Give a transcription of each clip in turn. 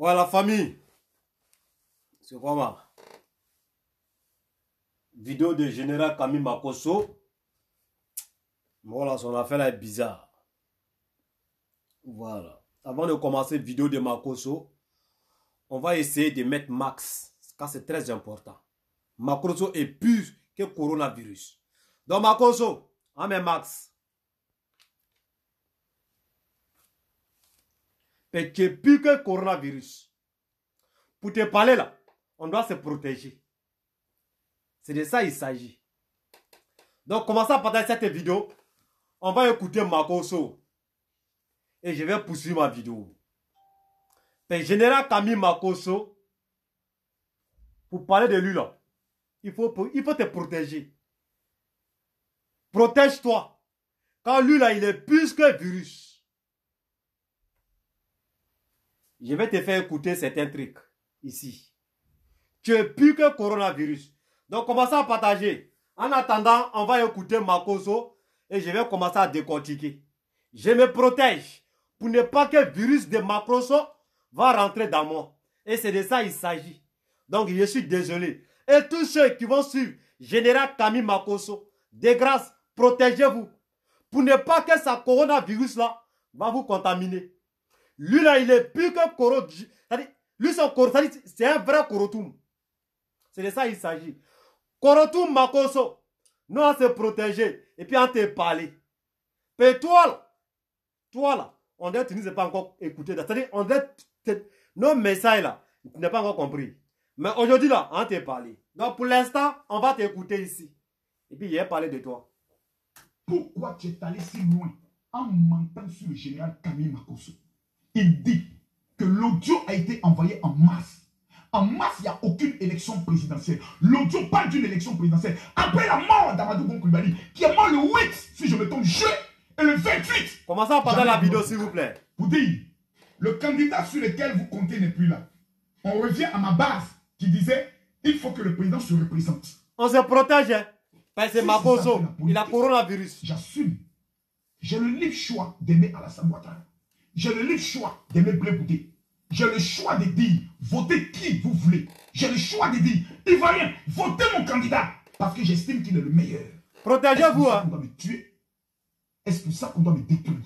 Voilà famille. C'est vraiment Vidéo de général Camille Makoso. Voilà, son affaire est bizarre. Voilà. Avant de commencer vidéo de Makoso, on va essayer de mettre Max, car c'est très important. Makoso est plus que coronavirus. Donc Makoso, amène Max. Tu n'es plus que coronavirus. Pour te parler là, on doit se protéger. C'est de ça qu'il s'agit. Donc, commençons à partager cette vidéo. On va écouter Makoso. Et je vais poursuivre ma vidéo. Mais général Camille Makoso, pour parler de lui là, il faut, il faut te protéger. Protège-toi. Quand lui là, il est plus que virus. Je vais te faire écouter certains trucs ici. Tu es plus que coronavirus. Donc commence à partager. En attendant, on va écouter Makoso et je vais commencer à décortiquer. Je me protège pour ne pas que le virus de Makoso va rentrer dans moi. Et c'est de ça il s'agit. Donc je suis désolé. Et tous ceux qui vont suivre Général Camille Makoso, de grâce, protégez-vous. Pour ne pas que ce coronavirus-là va vous contaminer. Lui là, il est plus que Koro. Lui, son c'est un vrai Korotum. C'est de ça qu'il s'agit. Korotum Makoso. Nous, on se protéger et puis on te parlé. Mais toi, là, toi là, on dirait que tu pas encore écouté. C'est-à-dire, on dirait nos messages là, tu n'as pas encore compris. Mais aujourd'hui là, on t'a parlé. Donc pour l'instant, on va t'écouter ici. Et puis, il parlé de toi. Pourquoi tu es allé si loin en mentant sur le général Camille Makoso il dit que l'audio a été envoyé en masse. En masse, il n'y a aucune élection présidentielle. L'audio parle d'une élection présidentielle. Après la mort d'Amadou Koulibaly, qui est mort le 8, si je me trompe, je, et le 28. Commencez à parler la vidéo, s'il vous plaît. Pour dire, le candidat sur lequel vous comptez n'est plus là. On revient à ma base qui disait, il faut que le président se représente. On se protège, hein. Parce que ma il a coronavirus. J'assume. J'ai le libre choix d'aimer Alassane Ouattara. J'ai le choix de me blébouter. J'ai le choix de dire, votez qui vous voulez. J'ai le choix de dire, Ivoirien, votez mon candidat parce que j'estime qu'il est le meilleur. Protégez-vous. Est-ce hein. qu'on me tuer Est-ce pour ça qu'on doit me détruire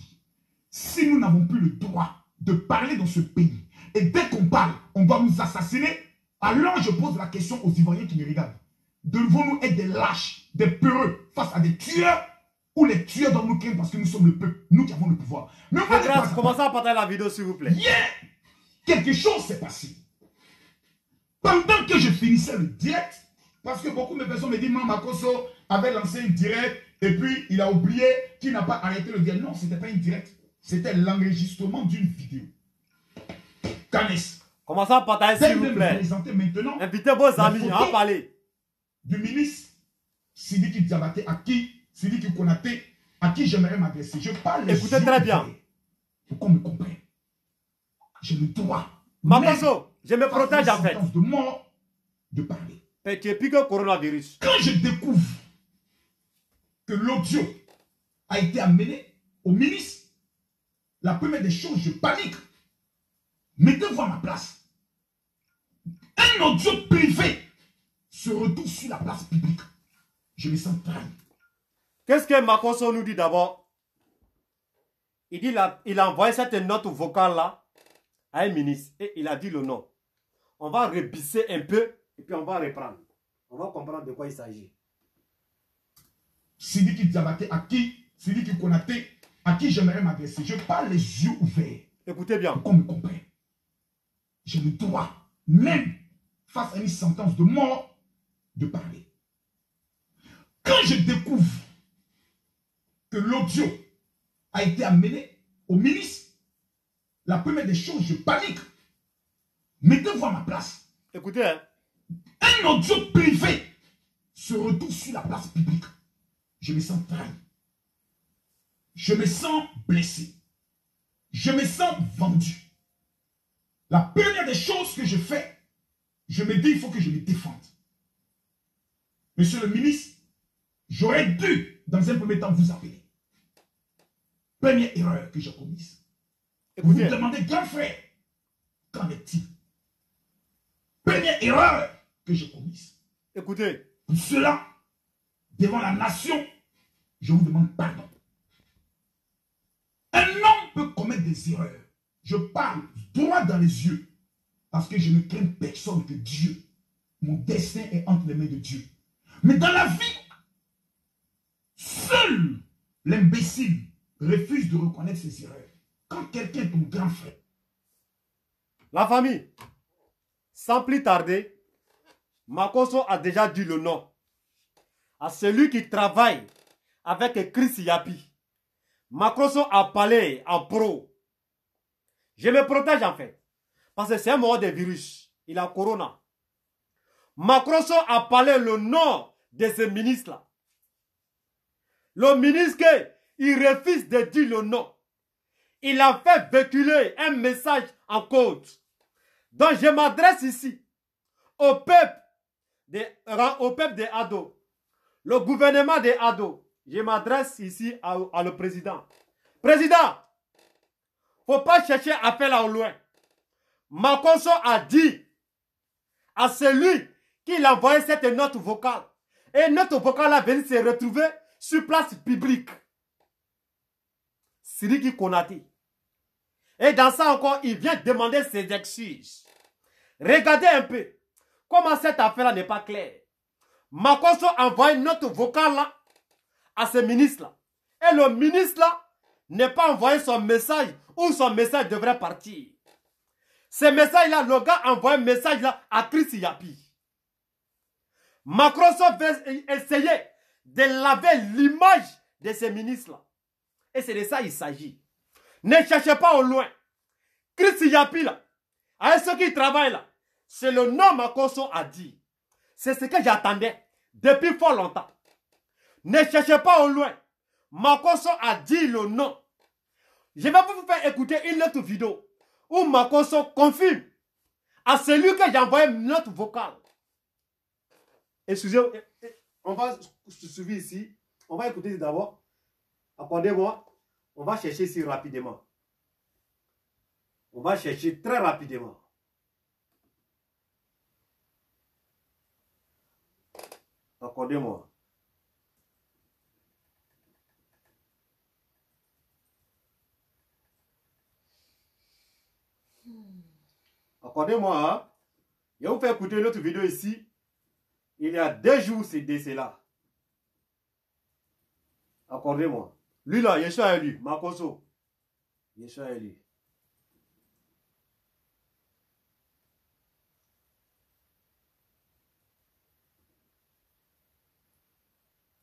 Si nous n'avons plus le droit de parler dans ce pays, et dès qu'on parle, on doit nous assassiner, alors je pose la question aux Ivoiriens qui me regardent. Devons-nous être des lâches, des peureux face à des tueurs ou les tuer dans nos crimes parce que nous sommes le peuple, nous qui avons le pouvoir. Mais on va commencez à partager la vidéo, s'il vous plaît. Yeah Quelque chose s'est passé. Pendant que je finissais le direct, parce que beaucoup de personnes me disent, non, Makoso avait lancé une direct et puis il a oublié qu'il n'a pas arrêté le direct. Non, ce n'était pas une direct. C'était l'enregistrement d'une vidéo. Canis. Commencez à partager, s'il vous plaît. Présenter maintenant Invitez vos amis à parler. Du ministre Sidiki Diabaté, à qui qui connaît à qui j'aimerais m'adresser. Je parle Écoutez très bien. Pour qu'on me comprenne. Je me dois. je me protège en fait. de mort de parler. Et tu plus que coronavirus. Quand je découvre que l'audio a été amené au ministre, la première des choses, je panique. Mettez-vous à ma place. Un audio privé se retrouve sur la place publique. Je me sens trahi. Qu'est-ce que Makoso nous dit d'abord Il dit il a envoyé cette note vocale là à un ministre et il a dit le nom. On va rebisser un peu et puis on va reprendre. On va comprendre de quoi il s'agit. qui Diabaté, à qui qui connaît à qui j'aimerais m'adresser Je parle les yeux ouverts. Écoutez bien. Qu'on me comprenne. J'ai le droit, même face à une sentence de mort, de parler. Quand je découvre l'audio a été amené au ministre, la première des choses, je panique. Mettez-vous à ma place. Écoutez. Hein. Un audio privé se retrouve sur la place publique. Je me sens trahi. Je me sens blessé. Je me sens vendu. La première des choses que je fais, je me dis, il faut que je me défende. Monsieur le ministre, j'aurais dû, dans un premier temps, vous appeler. Première erreur que j'ai commise. Vous vous demandez, grand frère, qu'en est-il Première erreur que j'ai commise. Écoutez. Pour cela, devant la nation, je vous demande pardon. Un homme peut commettre des erreurs. Je parle droit dans les yeux. Parce que je ne crains personne que Dieu. Mon destin est entre les mains de Dieu. Mais dans la vie, seul l'imbécile refuse de reconnaître ses erreurs. Quand quelqu'un est ton grand frère. La famille, sans plus tarder, Makoso a déjà dit le nom à celui qui travaille avec Chris Yapi. Makoso a parlé en pro. Je me protège en fait. Parce que c'est un mort de virus. Il a corona. Macroso a parlé le nom de ce ministre-là. Le ministre il refuse de dire le nom. Il a fait véhiculer un message en code. Donc je m'adresse ici au peuple des au peuple le gouvernement des ados. Je m'adresse ici à, le président. Président, faut pas chercher à faire là au loin. a dit à celui qui l'a envoyé cette note vocale. Et notre vocale a venu se retrouver sur place publique. Siriki Konati. Et dans ça encore, il vient demander ses excuses. Regardez un peu comment cette affaire-là n'est pas claire. Makoso envoie une note vocale à ce ministre-là. Et le ministre-là n'est pas envoyé son message où son message devrait partir. Ce message-là, le gars envoie un message là à Chris Yapi. Microsoft veut essayer de laver l'image de ce ministre là et c'est de ça qu'il s'agit. Ne cherchez pas au loin. Christ Yapi, là, à ceux qui travaillent là, c'est le nom Makoso a dit. C'est ce que j'attendais depuis fort longtemps. Ne cherchez pas au loin. Makoso a dit le nom. Je vais vous faire écouter une autre vidéo où Makoso confirme à celui que j'ai envoyé notre vocale. Excusez, moi eh, eh, on va se suivre ici. On va écouter d'abord Accordez-moi, on va chercher si rapidement. On va chercher très rapidement. Accordez-moi. Accordez-moi, hein? je vous faire écouter une vidéo ici. Il y a deux jours, c'est décès là. Accordez-moi. Lui là, Yeshua est Makoso. Yeshua est lui.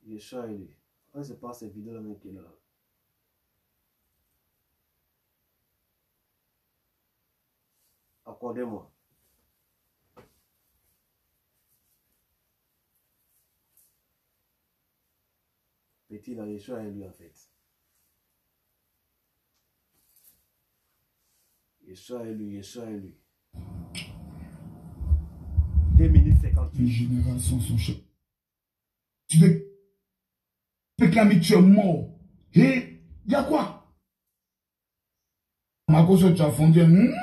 Yeshua est lui. se passe cette vidéo là même qu'il est là. Accordez-moi. Petit là, Yeshua est lui en fait. Yeshua est lui, Yeshua est lui. 2 minutes 58. Les générations sont chef. Tu veux que tu es mort. Et il y a quoi Makoso, tu as fondu. Hmm?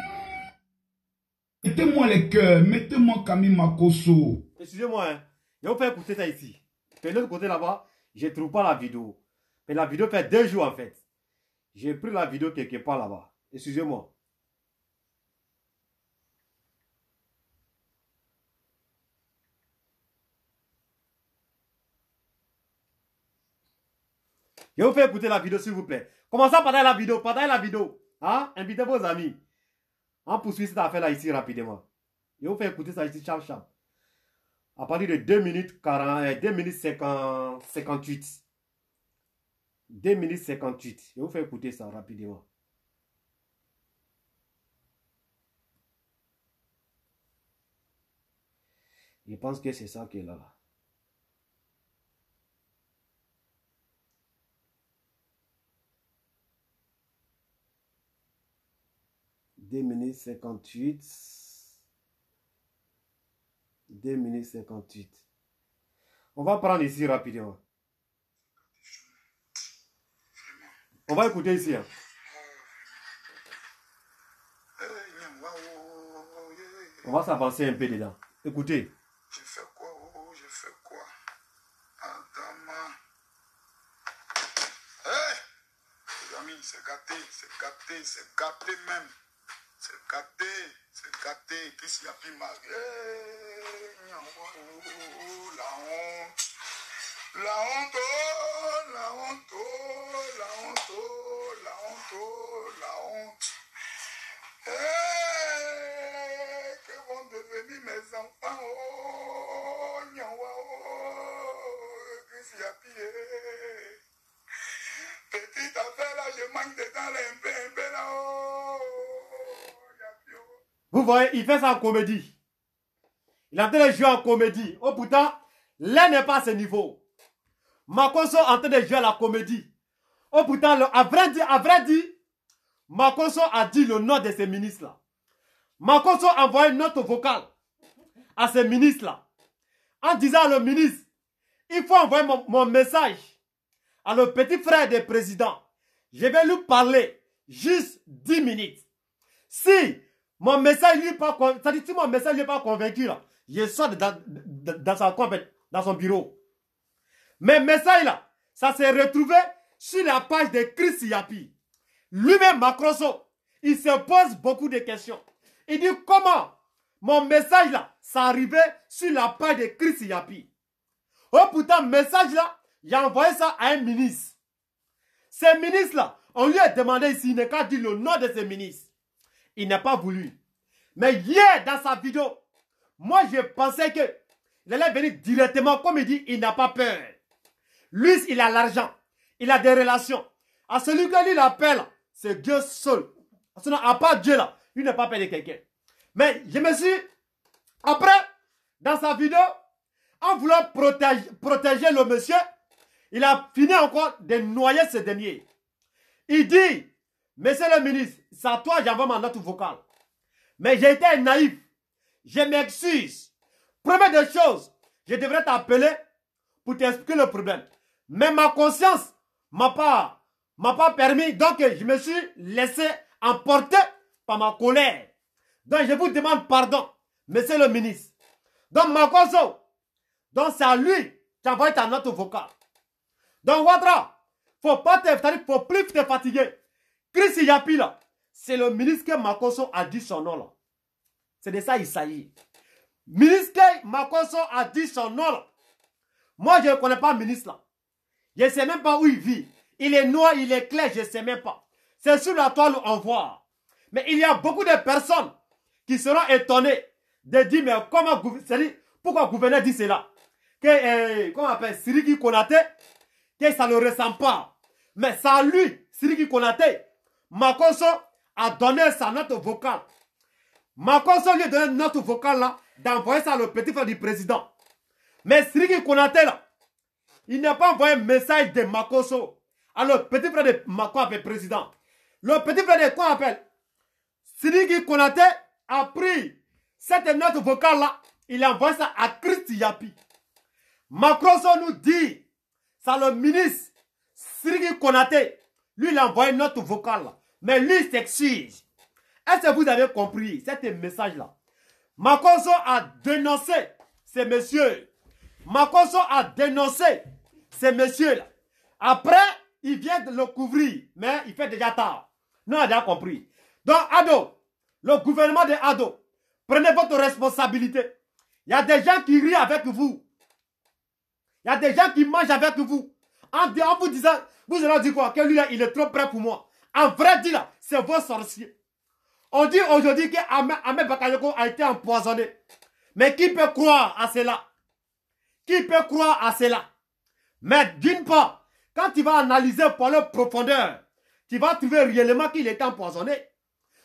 Mettez-moi les cœurs, mettez-moi Camille Makoso. Excusez-moi, hein. je vais vous faire écouter ça ici. de l'autre côté là-bas, je ne trouve pas la vidéo. Mais la vidéo fait deux jours en fait. J'ai pris la vidéo quelque part là-bas. Excusez-moi. Je vous fais écouter la vidéo, s'il vous plaît. Commencez à partager la vidéo, partagez la vidéo. Hein? Invitez vos amis. On poursuit cette affaire-là ici rapidement. Je vous fais écouter ça ici, cham cham. À partir de 2 minutes, 40, 2 euh, minutes 58. 2 minutes 58. Je vous fais écouter ça rapidement. Je pense que c'est ça qui est là. 2 minutes 58. 2 minutes 58. On va prendre ici rapidement. On va écouter ici. Hein. On va s'avancer un peu dedans. Écoutez. J'ai fait quoi oh, J'ai fait quoi Adama. Hé eh! Les amis, c'est gâté, c'est gâté, c'est gâté même gâté, c'est gâté. qui a eh, oh, la honte. La honte, oh, la honte, oh, la honte, la honte, la honte. Eh, que vont devenir mes enfants Oh, nyawa, oh, a Petite affaire là, je manque de là, un peu, là, haut vous voyez, il fait ça en comédie. Il est en train de jouer en comédie. Oh, d'un, l'un n'est pas à ce niveau. Macron sont en train de jouer à la comédie. Au bout d'un, à vrai dire, à vrai dire, a dit le nom de ces ministres-là. Makoso a envoyé une note vocale à ces ministres-là en disant le ministre, il faut envoyer mon, message à le petit frère des présidents. Je vais lui parler juste 10 minutes. Si mon message lui pas ça dit si mon message lui pas convaincu là, je sors dans, dans son bureau. Mais message là, ça s'est retrouvé sur la page de Chris Yapi. Lui-même Macroso, il se pose beaucoup de questions. Il dit comment mon message là, ça arrivait sur la page de Chris Yapi. Oh putain, message là, il a envoyé ça à un ministre. Ce ministre là, on lui a demandé s'il n'est qu'à dire le nom de ce ministre. Il n'a pas voulu. Mais hier, dans sa vidéo, moi, je pensais que il allait venir directement, comme il dit, il n'a pas peur. Lui, il a l'argent. Il a des relations. À celui que lui appelle, c'est Dieu seul. Sinon, à part Dieu, là, il n'a pas peur de quelqu'un. Mais je me suis, après, dans sa vidéo, en voulant protéger, protéger le monsieur, il a fini encore de noyer ce dernier. Il dit, Monsieur le ministre, c'est à toi j'avais ma note vocale. Mais j'ai été naïf. Je m'excuse. Première des choses, je devrais t'appeler pour t'expliquer le problème. Mais ma conscience m'a pas, m'a pas permis. Donc, je me suis laissé emporter par ma colère. Donc, je vous demande pardon, monsieur le ministre. Donc, ma conscience, donc c'est à lui qui ta note vocale. Donc, Wadra, faut pas te, faut plus te fatiguer c'est le ministre que Makoso a dit son nom, là. C'est de ça qu'il s'agit. Ministre que Makoso a dit son nom, Moi, je ne connais pas le ministre, là. Je ne sais même pas où il vit. Il est noir, il est clair, je ne sais même pas. C'est sur la toile en on voit. Mais il y a beaucoup de personnes qui seront étonnées de dire, mais comment, pourquoi le gouverneur dit cela que, euh, Comment appelle Siriki Konate Que ça ne ressemble pas. Mais ça, lui, Siriki Konate, Makoso a donné sa note vocale. Makoso lui a donné une note vocale là, d'envoyer ça au petit frère du président. Mais Srigi Konate là, il n'a pas envoyé un message de Makoso à le petit frère de Mako le président. Le petit frère de quoi appelle Srigi Konate a pris cette note vocale là, il a envoyé ça à Christi Yapi. Makoso nous dit, ça le ministre Siriki Konate lui, il a envoyé une note vocale. Mais lui s'exige. Est-ce que vous avez compris cet message-là Makoso a dénoncé ces messieurs. Makoso a dénoncé ces messieurs-là. Après, il vient de le couvrir, mais il fait déjà tard. Nous, on a déjà compris. Donc, Ado, le gouvernement de Ado, prenez votre responsabilité. Il y a des gens qui rient avec vous. Il y a des gens qui mangent avec vous. En, vous disant, vous allez dire quoi Que lui là, il est trop prêt pour moi. En vrai, dit là, c'est vos sorciers. On dit aujourd'hui que Ahmed Bakayoko a été empoisonné. Mais qui peut croire à cela Qui peut croire à cela Mais d'une part, quand tu vas analyser Pour leur profondeur, tu vas trouver réellement qu'il est empoisonné.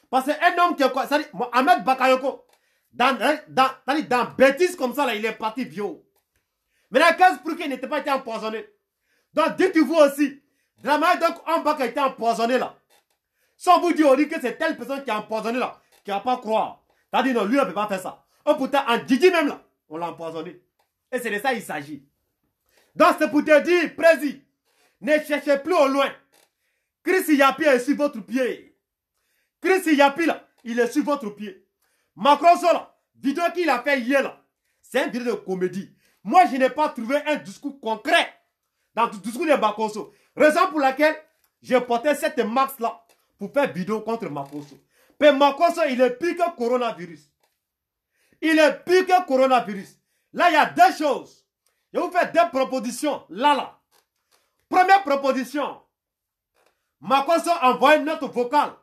Parce qu'un homme qui est quoi Ahmed Bakayoko, dans, dans, dans, dans bêtises comme ça, là, il est parti bio. Mais la case pour qu'il n'était pas été empoisonné. Donc dites-vous aussi, de donc manière dont a été empoisonné là, sans vous dire que c'est telle personne qui a empoisonné là, qui n'a pas croire. t'as dit non, lui, ne peut pas faire ça. On pourtant, en Didi même là, on l'a empoisonné. Et c'est de ça qu'il s'agit. Donc c'est pour te dire, Prési, ne cherchez plus au loin. Chris Yapi est sur votre pied. Chris Yapi là, il est sur votre pied. Macron là, vidéo qu'il a fait hier là, c'est un vidéo de comédie. Moi, je n'ai pas trouvé un discours concret dans ce discours de Makoso. Raison pour laquelle j'ai porté cette marque-là pour faire bidon contre Makoso. Mais Makoso, il est plus que coronavirus. Il est plus que coronavirus. Là, il y a deux choses. Je vous faire deux propositions. Là, là. Première proposition. Makoso envoie une note vocale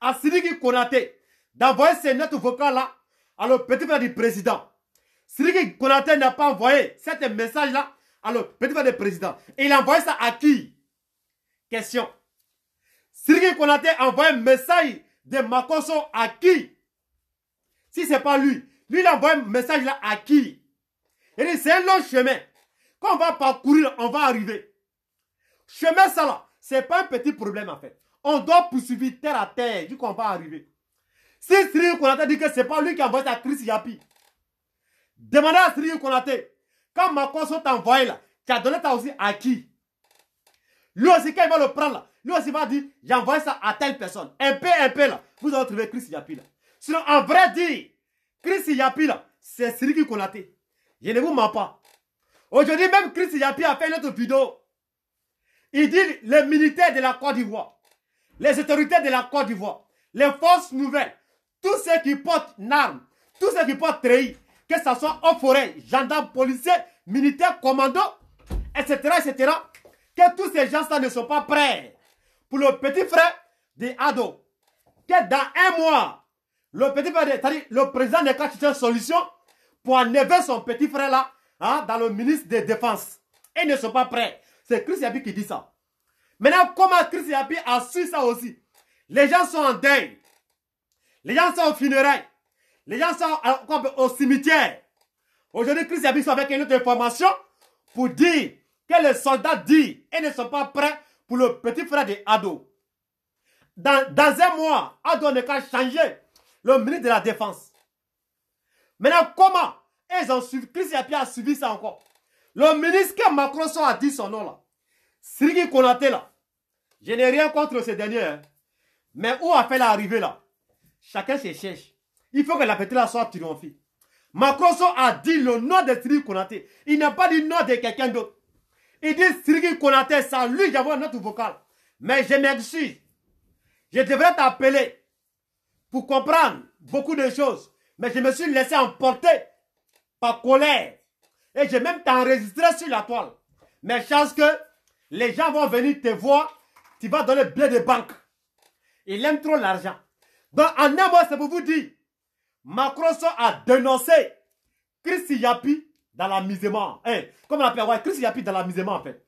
à Siriki Konate d'envoyer ces note vocale là à le petit frère du président. Siriki Konate n'a pas envoyé cette message-là alors, petit pas le président, il a envoyé ça à qui Question. Konate a envoyé un message de Makoso à qui Si ce n'est pas lui, lui il envoyé un message là à qui Il dit c'est un long chemin. Quand on va parcourir, on va arriver. Chemin ça là, n'est pas un petit problème en fait. On doit poursuivre terre à terre on va arriver. Si Sri Konate dit que n'est pas lui qui envoie ça à Chris Yapi, demandez à Sri Konate. Quand Macron t'a envoyé là, tu as donné ça aussi à qui Lui aussi, quand il va le prendre là, lui aussi va dire j'envoie ça à telle personne. Un peu, un peu là, vous allez trouver Chris Yapi là. Sinon, en vrai dire, Chris Yapi là, c'est celui qui collaté. Je ne vous mens pas. Aujourd'hui, même Chris Yapi a fait une autre vidéo. Il dit les militaires de la Côte d'Ivoire, les autorités de la Côte d'Ivoire, les forces nouvelles, tous ceux qui portent une arme, tous ceux qui portent treillis, que ce soit en forêt, gendarmes, policiers, militaires, commandos, etc., etc., que tous ces gens-là ne sont pas prêts pour le petit frère des ados. Que dans un mois, le petit frère, le président n'est qu'à une solution pour enlever son petit frère-là hein, dans le ministre des défense. Ils ne sont pas prêts. C'est Chris Yabi qui dit ça. Maintenant, comment Chris Yabi a su ça aussi Les gens sont en deuil. Les gens sont en funérailles. Les gens sont au cimetière. Aujourd'hui, Christ sont avec une autre information pour dire que les soldats disent et ne sont pas prêts pour le petit frère de Ado. Dans, un mois, Ado ne qu'à changer le ministre de la Défense. Maintenant, comment ils ont suivi, a suivi ça encore Le ministre que Macron a dit son nom là, Konate là, je n'ai rien contre ce dernier, hein. mais où a fait l'arrivée là Chacun se cherche. Il faut que la petite soit triomphée. Macroso a dit le nom de Siri Konaté. Il n'a pas dit le nom de quelqu'un d'autre. Il dit Sri Konaté, sans lui un autre vocal. Mais je m'excuse. Je devrais t'appeler pour comprendre beaucoup de choses. Mais je me suis laissé emporter par colère. Et j'ai même t'enregistré sur la toile. Mais chance que les gens vont venir te voir. Tu vas donner le blé de banque. Il aime trop l'argent. Donc en un mot, c'est pour vous dire Macron a dénoncé Chris Yapi dans l'amusement. Hein, comme on appelle? Chris Yapi dans l'amusement en fait.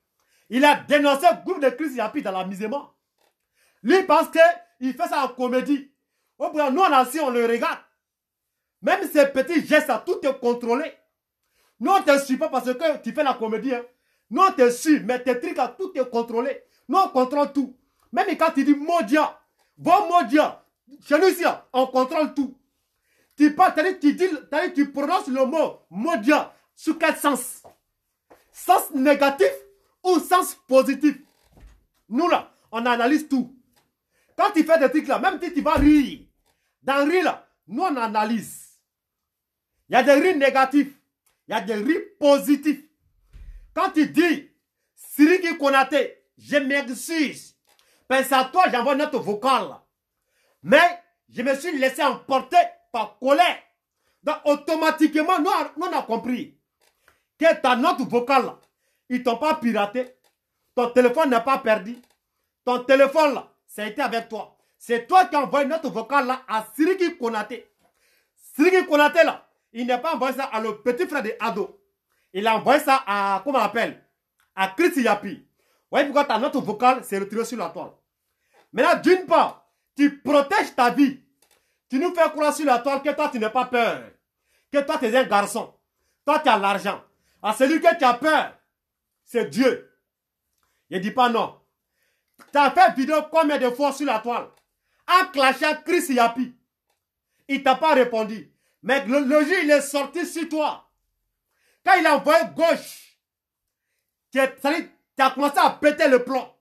Il a dénoncé le groupe de Chris Yapi dans la l'amusement. Lui parce qu'il fait ça en comédie. nous, on assis, on le regarde. Même ses petits gestes, tout est contrôlé. Nous, on ne te suit pas parce que tu fais la comédie. Hein. Nous, on te suit, mais tes trucs, tout est contrôlé. Nous, on contrôle tout. Même quand tu dis modia, bon modia, chez on contrôle tout. Tu parles, tu prononces le mot modia sous quel sens Sens négatif ou sens positif Nous là, on analyse tout. Quand tu fais des trucs là, même si tu vas rire, dans le rire là, nous on analyse. Il y a des rires négatifs, il y a des rires positifs. Quand tu dis, Siri qui Konate, je m'excuse, pense à toi, j'envoie notre vocal. Mais je me suis laissé emporter par colère. Donc automatiquement, nous, avons compris que ta note vocale, ils ne t'ont pas piraté. Ton téléphone n'est pas perdu. Ton téléphone, là, été avec toi. C'est toi qui envoies envoyé notre vocale là, à Siriki Konate. Siriki Konate, là, il n'a pas envoyé ça à le petit frère de Ado. Il a envoyé ça à, comment on appelle À Chris Yapi. Voyez pourquoi ta note vocale s'est retirée sur la toile. Maintenant, d'une part, tu protèges ta vie tu nous fais croire sur la toile que toi, tu n'as pas peur. Que toi, tu es un garçon. Toi, tu as l'argent. À celui que tu as peur, c'est Dieu. Il ne dit pas non. Tu as fait vidéo combien de fois sur la toile En clashant Chris Yapi. Il t'a pas répondu. Mais le, le jeu, il est sorti sur toi. Quand il a envoyé gauche, tu as commencé à péter le plan.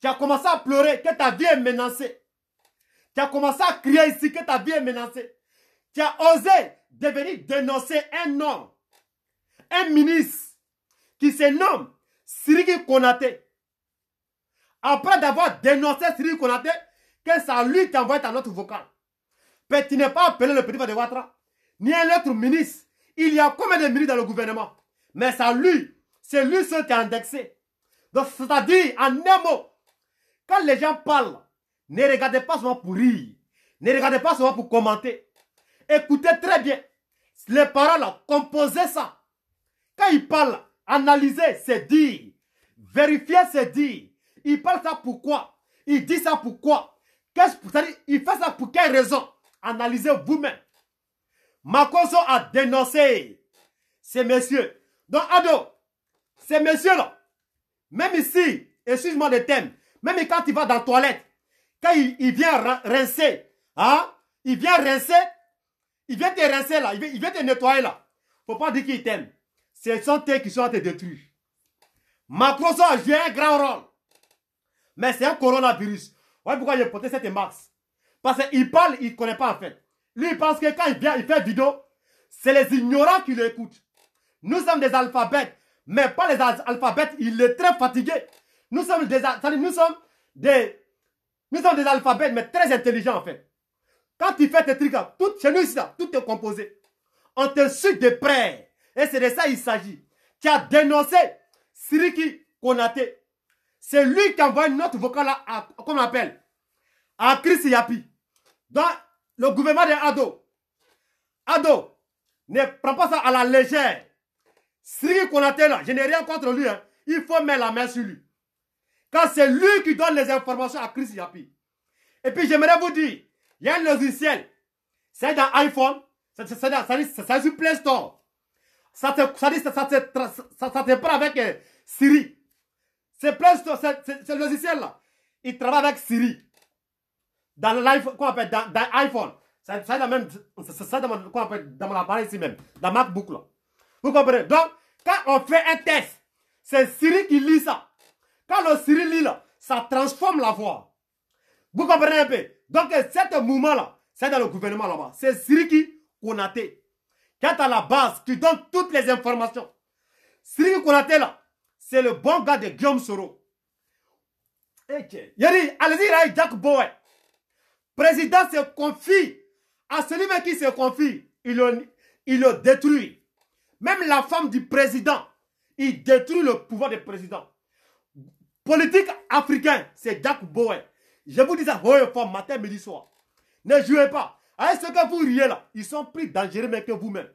Tu as commencé à pleurer que ta vie est menacée. Tu as commencé à crier ici que ta vie est menacée. Tu as osé devenir dénoncer un homme, un ministre qui se nomme Siriki Konate. Après d'avoir dénoncé Siriki Konate, que ça lui t'envoie ta note vocale. Mais tu n'es pas appelé le petit de Ouattara, ni un autre ministre. Il y a combien de ministres dans le gouvernement Mais ça lui, c'est lui seul qui a indexé. Donc, c'est-à-dire, en un mot, quand les gens parlent, ne regardez pas seulement pour rire. Ne regardez pas seulement pour commenter. Écoutez très bien. Les paroles, composez ça. Quand il parle, analysez, c'est dit. Vérifiez, c'est dit. Il parle ça pourquoi Il dit ça pourquoi Qu'est-ce pour ça Il fait ça pour quelle raison Analysez vous-même. Makoso a dénoncé ces messieurs. Donc, Ado, ces messieurs-là, même ici, excuse-moi le thème, même quand il va dans la toilette, quand il, vient rincer, hein, il vient rincer, il vient te rincer là, il vient, te nettoyer là. Faut pas dire qu'il t'aime. C'est sont tes qui sont à te détruire. a joué un grand rôle. Mais c'est un coronavirus. voyez pourquoi j'ai porté cette masse? Parce qu'il parle, il ne connaît pas en fait. Lui, il pense que quand il vient, il fait vidéo, c'est les ignorants qui l'écoutent. Nous sommes des alphabètes, mais pas les alphabètes, il est très fatigué. Nous sommes des, nous sommes des, nous sommes des alphabets, mais très intelligents en fait. Quand tu fais tes trucs chez nous ici tout est composé. On te suit de près. Et c'est de ça qu'il s'agit. Tu as dénoncé Siriki Konate. C'est lui qui a envoyé notre vocal là, à, comment appelle, à Chris Yapi. Dans le gouvernement de Ado. Ado, ne prends pas ça à la légère. Siriki Konate là, je n'ai rien contre lui. Hein. Il faut mettre la main sur lui. Car c'est lui qui donne les informations à Chris Yapi. Et puis j'aimerais vous dire, il y a un logiciel. C'est dans iPhone. C'est sur Play Store. Ça te, ça, ça, ça, te prend avec euh, Siri. C'est Play Store, c'est le logiciel-là. Il travaille avec Siri. Dans l'iPhone, live, dans, dans iPhone. Ça, dans mon, dans appareil ici même, dans MacBook là. Vous comprenez? Donc, quand on fait un test, c'est Siri qui lit ça. Quand le Siri lit, ça transforme la voix. Vous comprenez un peu Donc, ce mouvement-là, c'est dans le gouvernement là-bas. C'est Siri qui qui est à la base, qui donne toutes les informations. Siri Konate là, c'est le bon gars de Guillaume Soro. Okay. Yeri, allez-y, là, Jack Boy. Président se confie à celui même qui se confie. Il il le détruit. Même la femme du président, il détruit le pouvoir du président. Politique africain, c'est Jack Bowen. Je vous dis ça haut matin, midi, soir. Ne jouez pas. Avec ah, ce que vous riez là, ils sont plus dangereux que vous-même.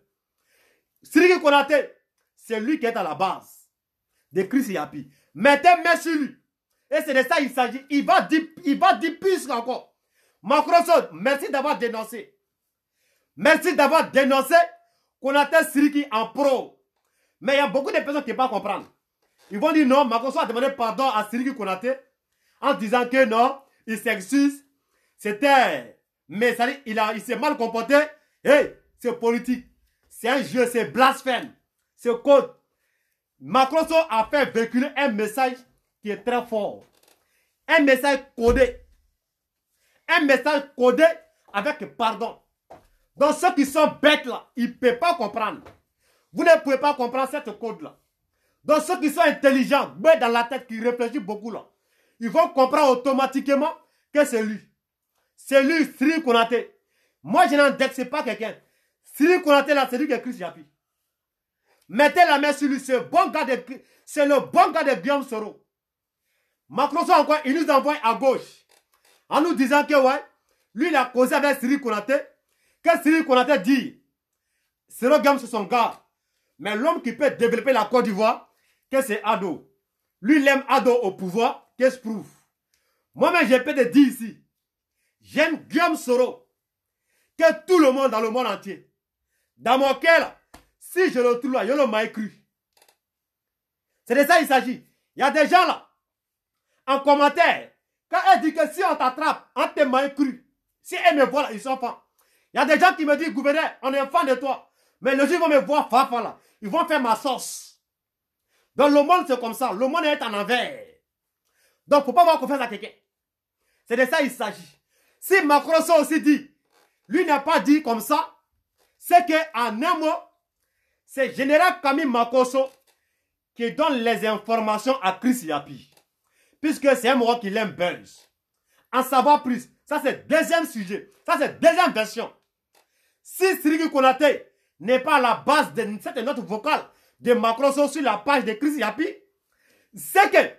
Siriki Konate, c'est lui qui est à la base de Chris Yapi. Mettez main sur lui. Et c'est de ça qu'il s'agit. Il va dire, plus encore. Macron, merci d'avoir dénoncé. Merci d'avoir dénoncé Konate Siriki en pro. Mais il y a beaucoup de personnes qui ne pas comprendre. Ils vont dire non, Macron a demandé pardon à Cyril Konaté en disant que non, il s'excuse. C'était. Mais ça il, il s'est mal comporté. Hey, c'est politique. C'est un jeu, c'est blasphème. C'est code. Macron a fait véhiculer un message qui est très fort. Un message codé. Un message codé avec pardon. Donc ceux qui sont bêtes là, ils ne peuvent pas comprendre. Vous ne pouvez pas comprendre cette code là. Donc ceux qui sont intelligents, dans la tête, qui réfléchissent beaucoup là, ils vont comprendre automatiquement que c'est lui. C'est lui, Sri Konaté. Moi, je n'en n'indexe pas quelqu'un. Sri Konate, là, c'est lui qui écrit Christ Javi. Mettez la main sur lui, c'est bon gars de, c'est le bon gars de Guillaume Soro. Macron encore, il nous envoie à gauche en nous disant que ouais, lui il a causé avec Siri Konate. que Siri Konate dit, Sri Guillaume c'est son gars, mais l'homme qui peut développer la Côte d'Ivoire, que c'est Ado. Lui, il aime Ado au pouvoir, Qu'est-ce que je prouve. Moi-même, j'ai peux te dire ici, j'aime Guillaume Soro, que tout le monde dans le monde entier. Dans mon cœur, si je le trouve là, je le m'a cru. C'est de ça qu'il s'agit. Il y a des gens là, en commentaire, quand elle dit que si on t'attrape, on te m'a cru. Si elle me voit là, ils sont fans. Il y a des gens qui me disent, gouverneur, on est fan de toi. Mais le gens vont me voir, là. Ils vont faire ma sauce. Dans le monde, c'est comme ça. Le monde est en envers. Donc, il ne faut pas avoir confiance à quelqu'un. C'est de ça qu'il s'agit. Si Macron aussi dit, lui n'a pas dit comme ça, c'est qu'en un mot, c'est général Camille Makoso qui donne les informations à Chris Yapi. Puisque c'est un mot qui l'aime belge. En savoir plus. Ça, c'est deuxième sujet. Ça, c'est deuxième version. Si Siriki Konate n'est pas la base de cette note vocale de sont sur la page de Chris Yapi, c'est que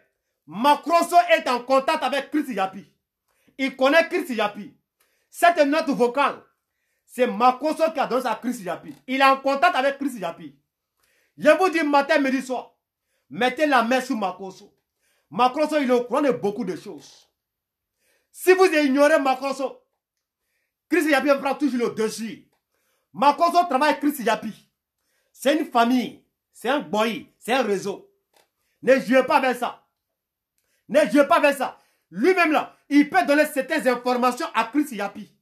Macroso est en contact avec Chris Yapi. Il connaît Chris Yapi. Cette note vocale, c'est Macroso qui a donné ça à Chris Yapi. Il est en contact avec Chris Yapi. Je vous dis matin, midi, soir, mettez la main sur Macroso. Macroso, il est beaucoup de choses. Si vous ignorez Macroso, Chris Yapi prend toujours le dessus. Macroso travaille avec Chris Yapi. C'est une famille. C'est un boy, c'est un réseau. Ne jouez pas avec ça. Ne jouez pas avec ça. Lui-même là, il peut donner certaines informations à Chris Yapi.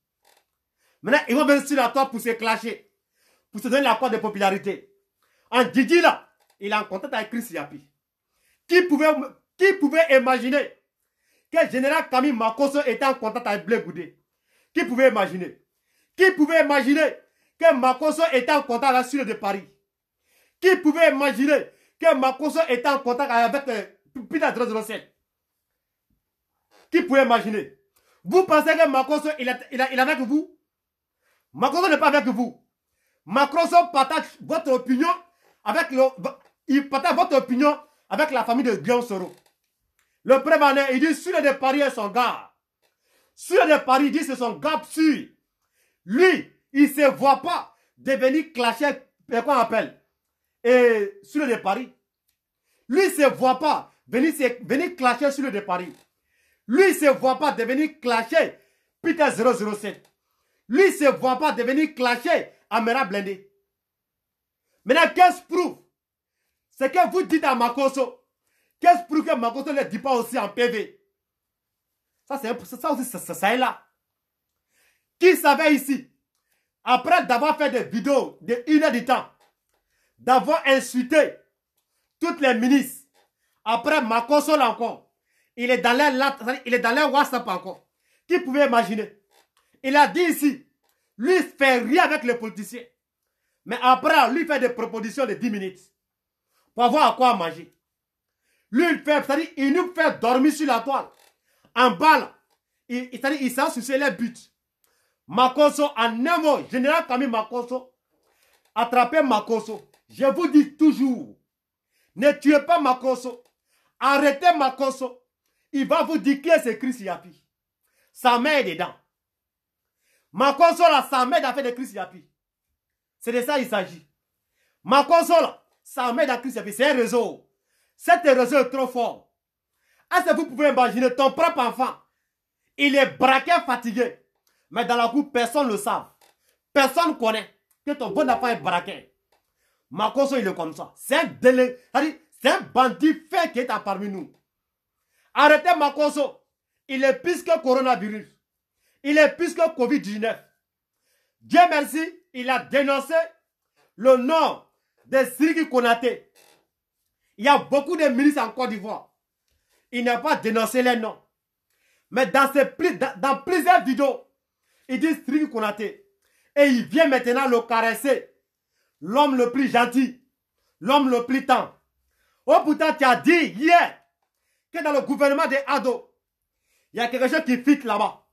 Maintenant, il va venir sur la toile pour se clasher, pour se donner la croix de popularité. En Didi là, il est en contact avec Chris Yapi. Qui pouvait, qui pouvait imaginer que général Camille Makoso était en contact avec Blaise Goudé Qui pouvait imaginer Qui pouvait imaginer que Makoso était en contact avec la de Paris qui pouvait imaginer que Macron était en contact avec euh, Peter 307 Qui pouvait imaginer Vous pensez que Macron il, est, il, avec vous Macron n'est pas avec vous. Macron partage votre opinion avec le, il partage votre opinion avec la famille de Guillaume Soro. Le prémané, il dit, sur de Paris est son gars. Sur de Paris, dit dit, c'est son gars sûr. Lui, il ne se voit pas devenir clashé, euh, qu'on appelle, sur le de Paris. Lui, ne se voit pas venir, venir clasher sur le de Paris. Lui, ne se voit pas devenir clasher Peter 007. Lui, ne se voit pas devenir clasher Amera Blindé. Maintenant, qu'est-ce prouve Ce que vous dites à Makoso, qu'est-ce prouve que Makoso ne dit pas aussi en PV Ça, c'est ça aussi, ça, est là. Qui savait ici, après d'avoir fait des vidéos de une heure du temps, d'avoir insulté toutes les ministres. Après Makoso, là encore. Il est dans les, il est dans les WhatsApp encore. Qui pouvait imaginer Il a dit ici, lui fait rien avec les politiciens. Mais après, lui fait des propositions de 10 minutes. Pour avoir à quoi manger. Lui, il fait, c'est-à-dire, il nous fait dormir sur la toile. En balle. Il, cest à il s'en les buts. Makoso, en un mot, général Camille Makoso, attraper Makoso. Je vous dis toujours, ne tuez pas Makoso. Arrêtez Makoso. Il va vous est ce Christ Yapi. Sa mère est dedans. Makoso sa mère a fait de Christ Yapi. C'est de ça qu'il s'agit. Makoso là, sa mère a Christ Yapi. C'est un réseau. Cet réseau trop fort. Est-ce que vous pouvez imaginer ton propre enfant Il est braqué, fatigué. Mais dans la cour, personne ne le sait. Personne ne connaît que ton bon enfant est braqué. Makoso, il est comme ça. C'est un, c'est bandit fait qui est parmi nous. Arrêtez Makoso. Il est plus que coronavirus. Il est plus que Covid-19. Dieu merci, il a dénoncé le nom de a Konate. Il y a beaucoup de milices en Côte d'Ivoire. Il n'a pas dénoncé les noms. Mais dans, plusieurs vidéos, il dit Siriki Konate. Et il vient maintenant le caresser l'homme le plus gentil, l'homme le plus tendre. Oh, pourtant, tu as dit hier que dans le gouvernement des ados, il y a quelque chose qui fit là-bas.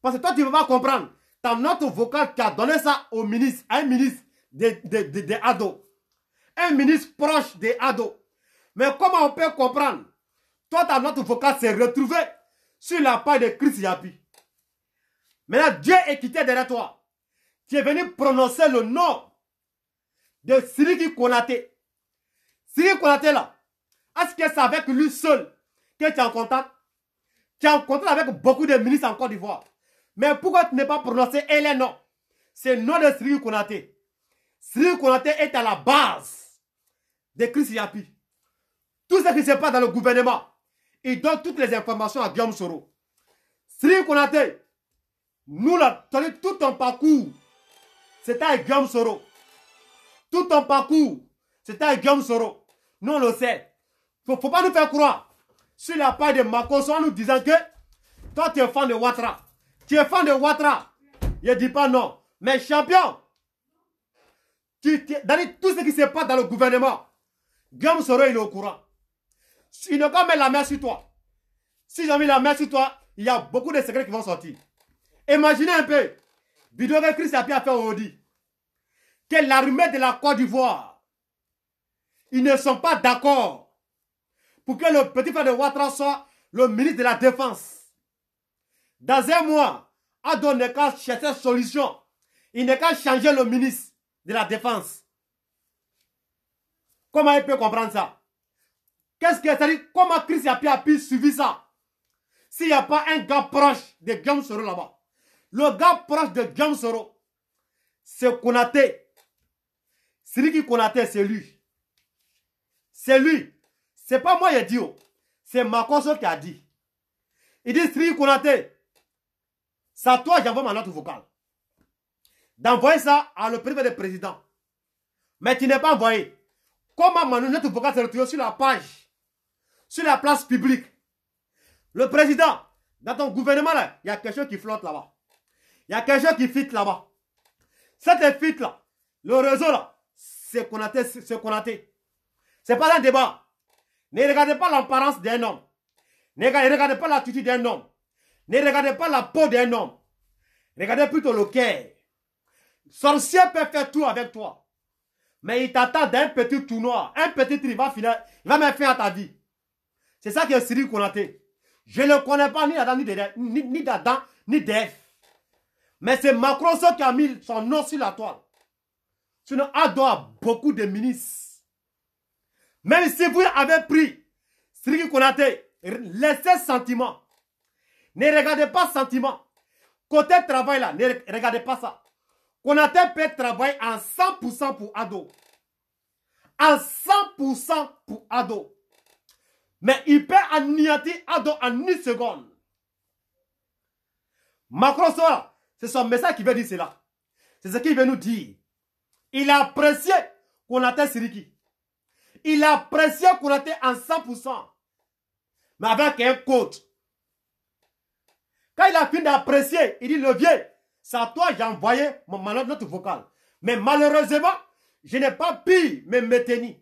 Parce que toi, tu ne vas pas comprendre. Ta notre vocal, qui a donné ça au ministre, un ministre des ados. Un ministre proche des ados. Mais comment on peut comprendre Toi, ta notre vocale s'est retrouvé sur la page de Christ Yapi. Maintenant, Dieu est quitté derrière toi. Tu es venu prononcer le nom de Sri Konaté. Sri Konaté là, est-ce que c'est avec lui seul que tu es en contact Tu es en contact avec beaucoup de ministres en Côte d'Ivoire. Mais pourquoi tu n'es pas prononcé et les noms C'est nom de Sri Konaté. Sri Konaté est à la base de Chris Yapi. Tout ce qui se passe dans le gouvernement, il donne toutes les informations à Guillaume Soro. Sri Konaté, nous, là, tout ton parcours, c'était avec Guillaume Soro. Tout ton parcours, c'était avec Guillaume Soro. Nous, on le sait. Il ne faut pas nous faire croire sur la part de Makoso en nous disant que toi, tu es fan de Ouattara. Tu es fan de Ouattara. Il ne dit pas non. Mais champion, tu, tu, dans tout ce qui se passe dans le gouvernement, Guillaume Soro, il est au courant. Il ne pas mettre la main sur toi. Si j'ai mis la main sur toi, il y a beaucoup de secrets qui vont sortir. Imaginez un peu. Bidore Christ a pu faire Audi que l'armée de la Côte d'Ivoire, ils ne sont pas d'accord pour que le petit frère de Ouattara soit le ministre de la Défense. Dans un mois, Ado n'est qu'à chercher solution. Il n'est qu'à changer le ministre de la Défense. Comment il peut comprendre ça Qu'est-ce que dit Comment Chris a pu suivre ça S'il n'y a pas un gars proche de Soro là-bas. Le gars proche de Gian Soro, c'est Konaté. Sri Konate, c'est lui. C'est lui. C'est pas moi qui ai dit. Oh. C'est ma Makoso qui a dit. Il dit Sri Konate, c'est à toi j'envoie ma note vocale. D'envoyer ça à le privé des président. Mais tu n'es pas envoyé. Comment ma note vocale se retrouve sur la page, sur la place publique Le président, dans ton gouvernement, il y a quelque chose qui flotte là-bas. Il y a quelque chose qui fit là-bas. Cette fit là, le réseau là, ce qu'on a c'est Ce C'est pas un débat. Ne regardez pas l'apparence d'un homme. Ne regardez pas l'attitude d'un homme. Ne regardez pas la peau d'un homme. Regardez plutôt le cœur. Sorcier peut faire tout avec toi. Mais il t'attend d'un petit tournoi. Un petit tri, il va Il va me faire ta vie. C'est ça qui est a Konaté. Je ne le connais pas ni d'Adam, ni d'Adam, ni Mais c'est Macron qui a mis son nom sur la toile. Tu Ado pas beaucoup de ministres. Même si vous avez pris a Konate, laissez sentiment. Ne regardez pas sentiment. Côté travail là, ne regardez pas ça. Konate peut travailler en 100% pour Ado. En 100% pour Ado. Mais il peut anéantir Ado en une seconde. Macron, c'est son message qui veut dire cela. C'est ce qu'il veut nous dire. Il a apprécié atteint Siriki. Il a apprécié qu'on était en 100%. Mais avec un coach. Quand il a fini d'apprécier, il dit Levier, c'est à toi j'ai envoyé mon notre vocal. Mais malheureusement, je n'ai pas pu me maintenir.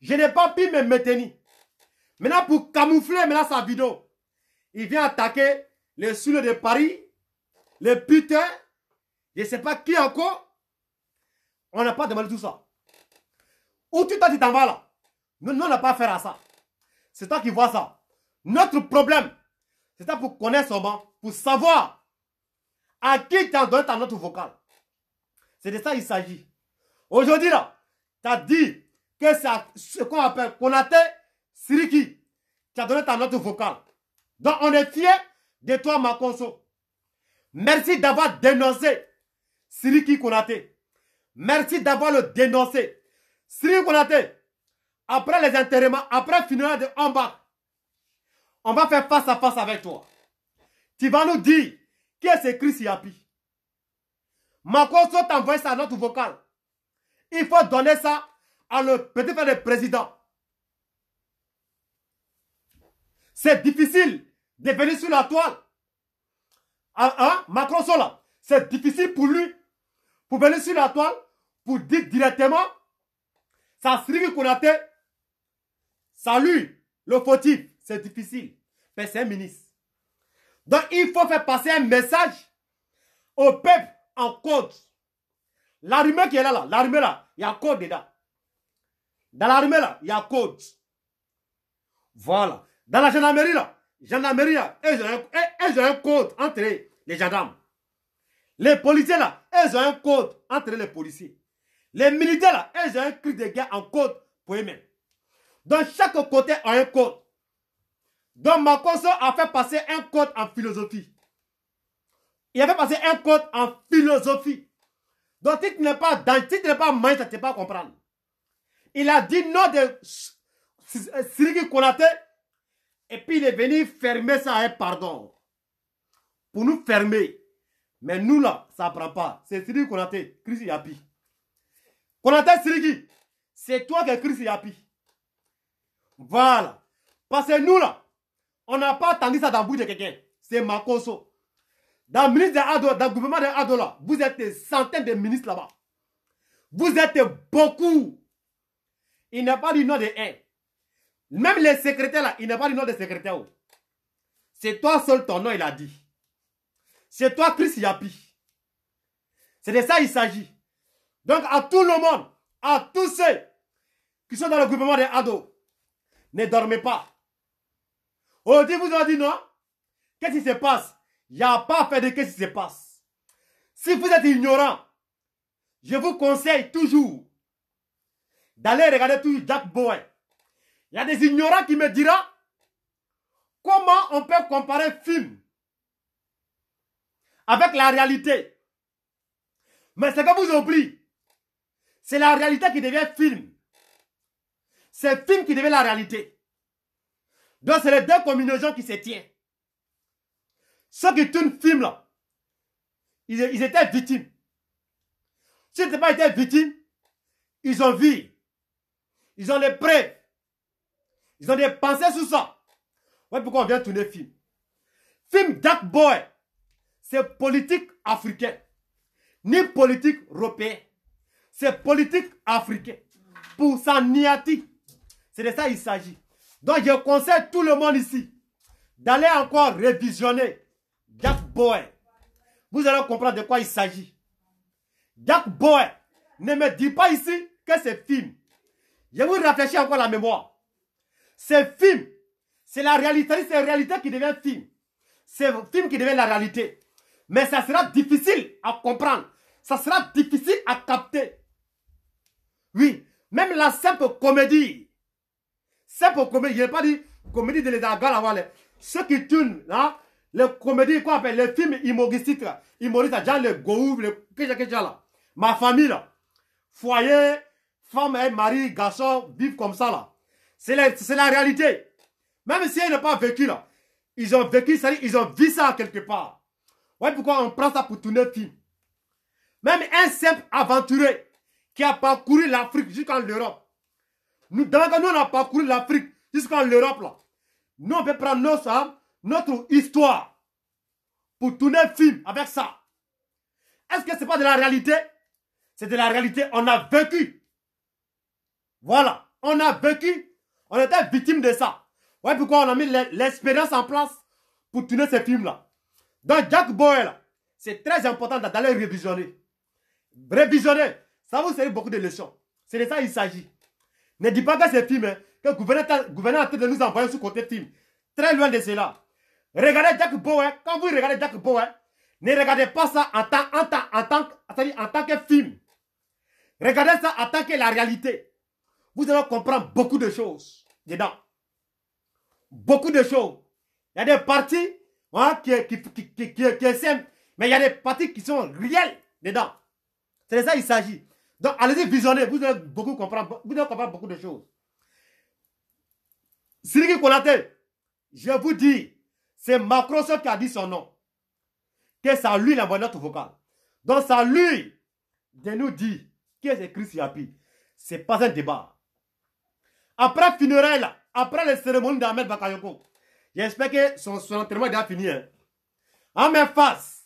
Je n'ai pas pu me maintenir. Maintenant, pour camoufler maintenant sa vidéo, il vient attaquer les souliers de Paris, les putains, je ne sais pas qui encore, on n'a pas demandé tout ça. Où tu t'as dit t'en vas là Nous, nous on n'a pas affaire à ça. C'est toi qui vois ça. Notre problème, c'est toi pour connaître banc, pour savoir à qui tu as donné ta note vocale. C'est de ça qu'il s'agit. Aujourd'hui là, tu as dit que c'est ce qu'on appelle Konate Siriki. Tu as donné ta note vocale. Donc on est fiers de toi, Makonso. Merci d'avoir dénoncé Siriki Konate. Merci d'avoir le dénoncé. Sri Konate, après les enterrements, après le de de bas on va faire face à face avec toi. Tu vas nous dire qui est ce Chris Macron Makoso t'envoie ça à notre vocal. Il faut donner ça à le petit frère du président. C'est difficile de venir sur la toile. Ah, hein, Macron, c'est difficile pour lui pour venir sur la toile vous dites directement, ça a Konaté, salut, le fautif, c'est difficile, mais c'est un ministre. Donc il faut faire passer un message au peuple en code. L'armée qui est là, là l'armée là, il y a code dedans. Dans l'armée là, il y a code. Voilà. Dans la gendarmerie là, gendarmerie là, ils ont un, ont un code entre les gendarmes. Les policiers là, ils ont un code entre les policiers. Les militaires, là, ils ont un cri de guerre en code pour eux-mêmes. Dans chaque côté, a un code. Donc, Makoso a fait passer un code en philosophie. Il a fait passer un code en philosophie. Donc, si tu n'es pas dans, si tu n'es pas ça ne pas comprendre. Il a dit non de Siriki euh, Konate. Et puis, il est venu fermer ça un pardon. Pour nous fermer. Mais nous, là, ça ne prend pas. C'est Siriki Konate, a Yapi. Sirigi, c'est toi qui écris Yapi. Voilà. Parce que nous là, on n'a pas attendu ça dans le bout de quelqu'un. C'est Makoso. Dans le ministre dans le gouvernement de Ado là, vous êtes centaines de ministres là-bas. Vous êtes beaucoup. Il n'a pas du nom de un. Même les secrétaires là, il n'a pas du nom de secrétaire. Oh. C'est toi seul ton nom, il a dit. C'est toi, Chris Yapi. C'est de ça qu'il s'agit. Donc à tout le monde, à tous ceux qui sont dans le gouvernement des ados, ne dormez pas. Aujourd'hui, vous avez dit non. Qu'est-ce qui se passe Il n'y a pas à faire de qu'est-ce qui se passe. Si vous êtes ignorant, je vous conseille toujours d'aller regarder tout Jack Bowen. Il y a des ignorants qui me diront comment on peut comparer film avec la réalité. Mais ce que vous oubliez, c'est la réalité qui devient film. C'est film qui devient la réalité. Donc c'est les deux combinaisons qui se tiennent. Ceux qui tournent film là, ils, étaient victimes. S'ils n'étaient pas été victimes, ils ont vu. Ils ont les preuves. Ils ont des pensées sur ça. Ouais, pourquoi on vient tourner film Film Dark Boy, c'est politique africaine, ni politique européenne. C'est politique africaine. Pour sa niati. C'est de ça qu'il s'agit. Donc je conseille tout le monde ici d'aller encore révisionner Jack Boy. Vous allez comprendre de quoi il s'agit. Jack Boy, ne me dis pas ici que c'est film. Je vous réfléchir encore la mémoire. C'est film. C'est la réalité, c'est la réalité qui devient film. C'est film qui devient la réalité. Mais ça sera difficile à comprendre. Ça sera difficile à capter. Oui, même la simple comédie. Simple comédie, je n'ai pas dit comédie de les voilà. Ceux qui tournent, là, les comédies, quoi les films humoristiques, là, dit déjà le goût, le déjà là. Ma famille, Foyer, femme et mari, garçon, vivent comme ça, là. C'est la, réalité. Même si elle n'a pas vécu, là. Ils ont vécu, ça ils ont vu ça quelque part. Ouais, pourquoi on prend ça pour tourner film. Même un simple aventuré, qui a parcouru l'Afrique jusqu'en l'Europe. Nous, dans nous, on a parcouru l'Afrique jusqu'en l'Europe, là. Nous, on peut prendre nos, notre histoire pour tourner un film avec ça. Est-ce que ce n'est pas de la réalité C'est de la réalité. On a vécu. Voilà. On a vécu. On était victime de ça. Ouais, pourquoi on a mis l'expérience en place pour tourner ce film-là. Donc, Jack Boyle, c'est très important d'aller révisionner. Révisionner. Ça vous sert beaucoup de leçons. C'est de ça qu'il s'agit. Ne dis pas que c'est film, hein, que le gouverneur, a tenté de nous envoyer sous côté film. Très loin de cela. Regardez Jack Bowen. Hein. Quand vous regardez Jack Bowen, hein, ne regardez pas ça en tant, que film. Regardez ça en tant que la réalité. Vous allez comprendre beaucoup de choses dedans. Beaucoup de choses. Il y a des parties qui, sont simples, mais il y a des parties qui sont réelles dedans. C'est de ça qu'il s'agit. Donc, allez-y visionnez. vous allez beaucoup comprendre, vous allez comprendre beaucoup de choses. Siriki Kolate, je vous dis, c'est Macron qui a dit son nom. Que ça lui la notre vocale. Donc, ça lui de nous dire qui est Chris Yapi. C'est pas un débat. Après funérail, après les cérémonies d'Ahmed Bakayoko, j'espère que son, entraînement est déjà fini. Hein. En même face,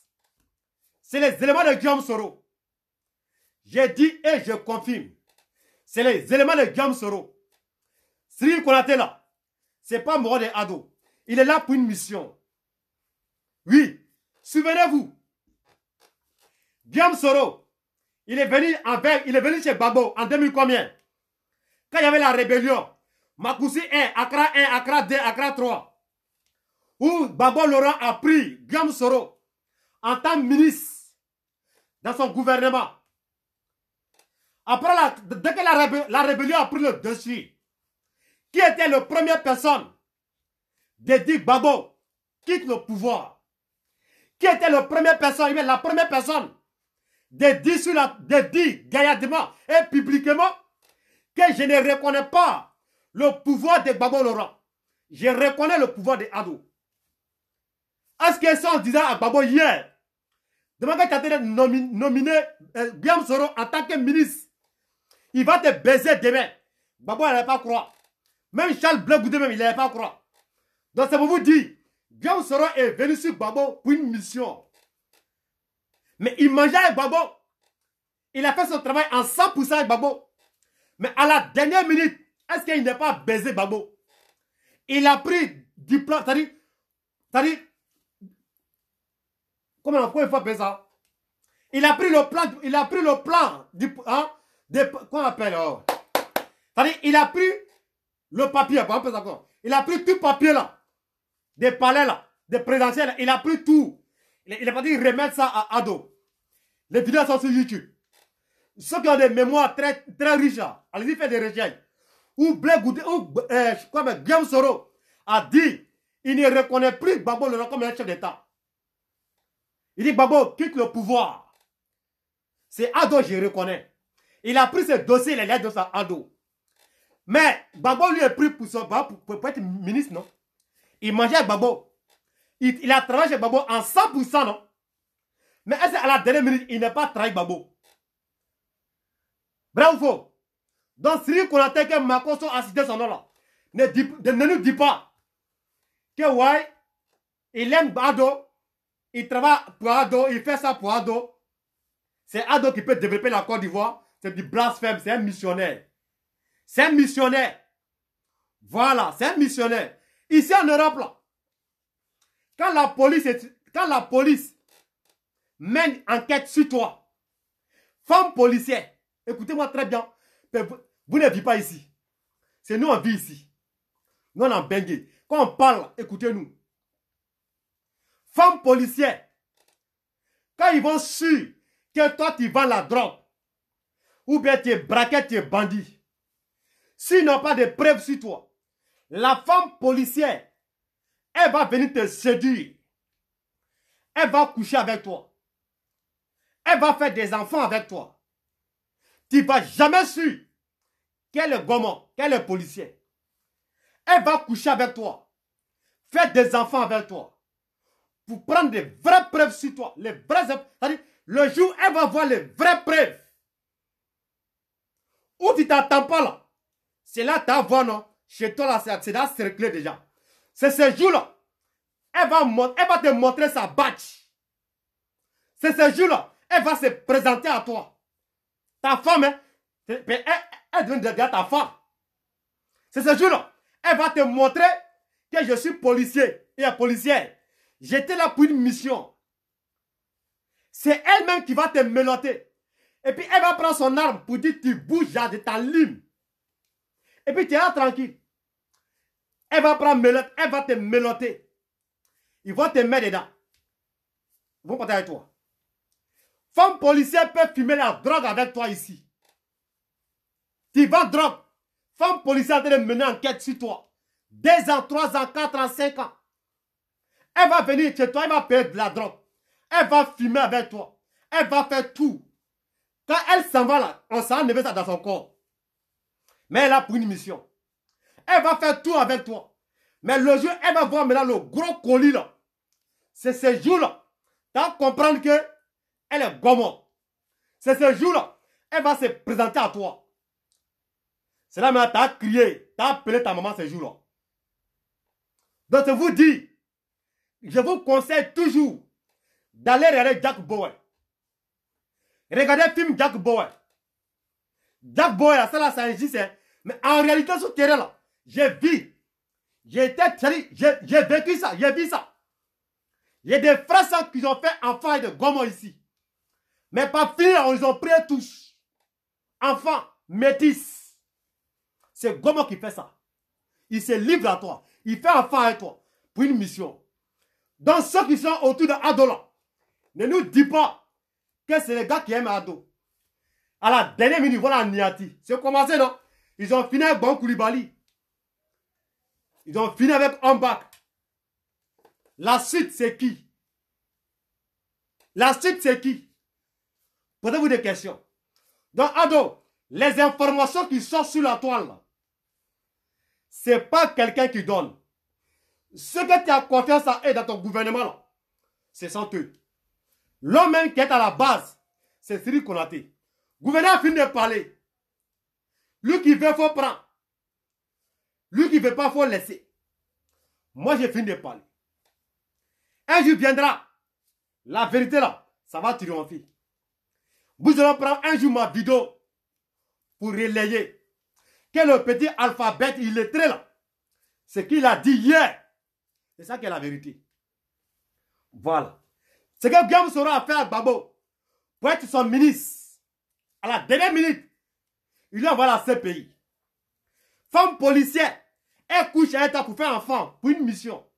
c'est les éléments de Guillaume Soro. J'ai dit et je confirme. C'est les éléments de Guillaume Soro. Cyril Konaté là, c'est pas mort des ados. Il est là pour une mission. Oui, souvenez-vous. Guillaume Soro, il est venu il est venu chez Babo en 2000 combien Quand il y avait la rébellion, Makoussi 1, Accra 1, Accra 2, Accra 3, où Babo Laurent a pris Guillaume Soro en tant que ministre dans son gouvernement. Après, la, dès que la, rébellion, a pris le dessus, qui était la première personne de que Babo quitte le pouvoir Qui était la première personne La première personne de sur la gaillardement et publiquement que je ne reconnais pas le pouvoir de Babo Laurent. Je reconnais le pouvoir de Adou. Est-ce que ça, disait à Babo hier, demandez ait nominé, Guillaume euh, Soro en tant que ministre il va te baiser demain. Babo n'allait pas croire. Même Charles Bleu même, il n'allait pas croire. Donc ça pour vous dire, Guillaume Soro est venu sur Babo pour une mission. Mais il mangeait avec Babo. Il a fait son travail en 100% avec Babo. Mais à la dernière minute, est-ce qu'il n'est pas baisé Babo Il a pris du plan, c'est-à-dire, cest comment on peut faire hein? ça Il a pris le plan, il a pris le plan du, hein, qu'on appelle. Oh. C'est-à-dire, il a pris le papier, il a pris tout papier là, des palais là, des présidentiels, il a pris tout. Il, a pas dit remettre ça à Ado. Les vidéos sont sur YouTube. Ceux qui ont des mémoires très, très riches là, allez-y faire des recherches. Ou Blair Goudé, ou euh, Guillaume Soro a dit il ne reconnaît plus Babo Lola comme un chef d'État. Il dit Babo, quitte le pouvoir. C'est Ado, je reconnais. Il a pris ce dossier, les lettres de sa ado. Mais Babo lui est pris pour, son, pour, pour être ministre, non Il mangeait Babo. Il, a travaillé chez Babo en 100%, non Mais est la dernière minute, il n'a pas trahi Babo Bravo Donc, ce Konaté que a a cité son nom là, ne, ne, nous dit pas que, ouais, il aime Ado, il travaille pour Ado, il fait ça pour Ado. C'est Ado qui peut développer la Côte d'Ivoire c'est du blasphème, c'est un missionnaire. C'est un missionnaire. Voilà, c'est un missionnaire. Ici en Europe, là, quand la police, quand la police mène enquête sur toi, femme policière, écoutez-moi très bien, vous, ne vivez pas ici. C'est nous, qui vit ici. Nous, on en bengue. Quand on parle, écoutez-nous. Femme policière, quand ils vont sur que toi, tu vends la drogue, ou bien tu es braquette, tu es bandit. S'ils n'ont pas de preuves sur toi, la femme policière, elle va venir te séduire. Elle va coucher avec toi. Elle va faire des enfants avec toi. Tu ne vas jamais su quel est gommant, qu'elle est policier. Elle va coucher avec toi. Faire des enfants avec toi. Pour prendre des vraies preuves sur toi. Les vraies... le jour, elle va voir les vraies preuves. Où tu t'attends pas là. C'est là ta voix, non Chez toi là, c'est là déjà. C'est ce jour-là. Elle va, va te montrer sa badge. C'est ce jour-là. Elle va se présenter à toi. Ta femme, hein? elle, elle, elle ta femme. C'est ce jour-là. Elle va te montrer que je suis policier et policière. J'étais là pour une mission. C'est elle-même qui va te mélanter. Et puis elle va prendre son arme pour dire tu bouges là de ta lime. Et puis tu es là tranquille. Elle va prendre elle va te meloter. Ils vont te mettre dedans. Ils vont partir avec toi. Femme policière peut fumer la drogue avec toi ici. Tu vas drogue. Femme policière te mener enquête sur toi. Deux ans, trois ans, quatre ans, cinq ans. Elle va venir chez toi, elle va payer de la drogue. Elle va fumer avec toi. Elle va faire tout. Quand elle s'en va là, on s'en enlever ça dans son corps. Mais elle a pris une mission. Elle va faire tout avec toi. Mais le jour, elle va voir maintenant le gros colis là. C'est ce jour-là. Tu vas comprendre qu'elle est gommante. C'est ce jour-là. Elle va se présenter à toi. C'est là maintenant, tu as crié, tu as appelé ta maman ce jour-là. Donc, je vous dis, je vous conseille toujours d'aller regarder Jack Bowen. Regardez le film Jack Bauer. Jack Bauer, là, ça là, ça existe. Mais en réalité, sur terrain là, j'ai vu. J'ai j'ai vécu ça, j'ai vu ça. y a des frères qui ont fait en faille de Gomo ici. Mais pas fini, ils ont pris pris tous. Enfants, métis. C'est Gomo qui fait ça. Il se livre à toi. Il fait enfant avec toi pour une mission. Dans ceux qui sont autour de Adola, ne nous dis pas que c'est les gars qui aiment Ado. À la dernière minute, voilà Niati. C'est commencé, non Ils ont fini avec Bon Koulibaly. Ils ont fini avec Ombak. La suite, c'est qui La suite, c'est qui Posez-vous des questions. Donc, Ado, les informations qui sortent sur la toile, ce n'est pas quelqu'un qui donne. Ce que tu as confiance à eux dans ton gouvernement, c'est sans eux. L'homme qui est à la base, c'est Siri Konaté. Gouverneur fin de parler. Lui qui veut, faut prendre. Lui qui veut pas, faut laisser. Moi, j'ai fini de parler. Un jour viendra. La vérité là, ça va triompher. Vous allez prendre un jour ma vidéo pour relayer que le petit alphabet il très là, ce qu'il a dit hier, c'est ça qui est la vérité. Voilà. Ce que Guillaume Soro a fait à Babo pour être son ministre, à la dernière minute, il voilà ce pays. Femme policière, elle couche à l'état pour faire enfant, pour une mission.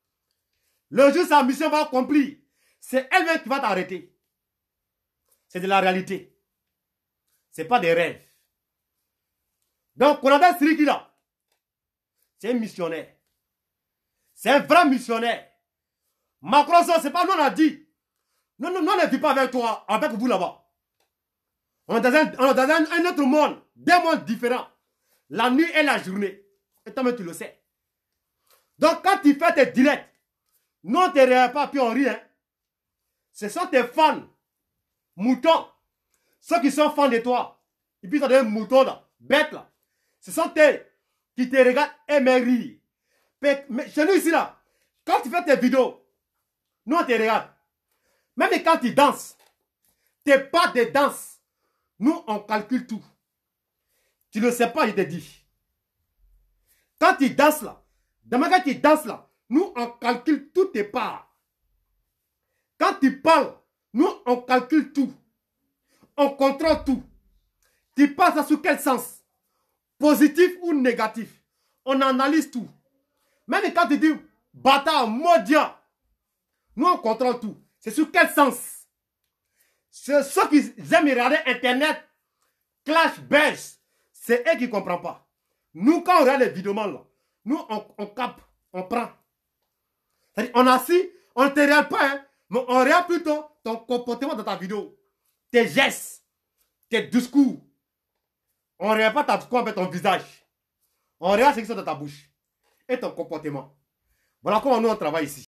Le jour sa mission va accomplir, c'est elle-même qui va t'arrêter. C'est de la réalité. Ce n'est pas des rêves. Donc, Colonel Srikila, c'est un missionnaire. C'est un vrai missionnaire. Macron, ce n'est pas nous, on a dit. Non, non, non, ne vit pas avec toi, avec vous là-bas. On est dans, un, on dans un, autre monde, deux mondes différents. La nuit et la journée. Et toi-même, tu le sais. Donc, quand tu fais tes directs, non, tu ne pas, puis on rit. Hein. Ce sont tes fans, moutons, ceux qui sont fans de toi. Et puis, as des moutons là, Bêtes là. Ce sont eux qui te regardent et me rient. Mais chez nous, ici, là, quand tu fais tes vidéos, nous, on te regarde. Même quand tu danses, tes pas de danse, nous, on calcule tout. Tu ne sais pas, il te dit. Quand tu danses là, demain quand tu danses là, nous, on calcule tous tes pas. Quand tu parles, nous, on calcule tout. On contrôle tout. Tu passes sous quel sens Positif ou négatif On analyse tout. Même quand tu dis bâtard, maudit, nous, on contrôle tout. C'est sur quel sens ceux qui aiment regarder Internet, Clash, Belge, c'est eux qui ne comprennent pas. Nous, quand on regarde les vidéos, nous, on, capte, on prend. C'est-à-dire, on assis, on ne te regarde pas, hein, mais on regarde plutôt ton comportement dans ta vidéo, tes gestes, tes discours. On ne regarde pas ta, ton visage. On regarde ce qui sort de ta bouche et ton comportement. Voilà comment nous on travaille ici.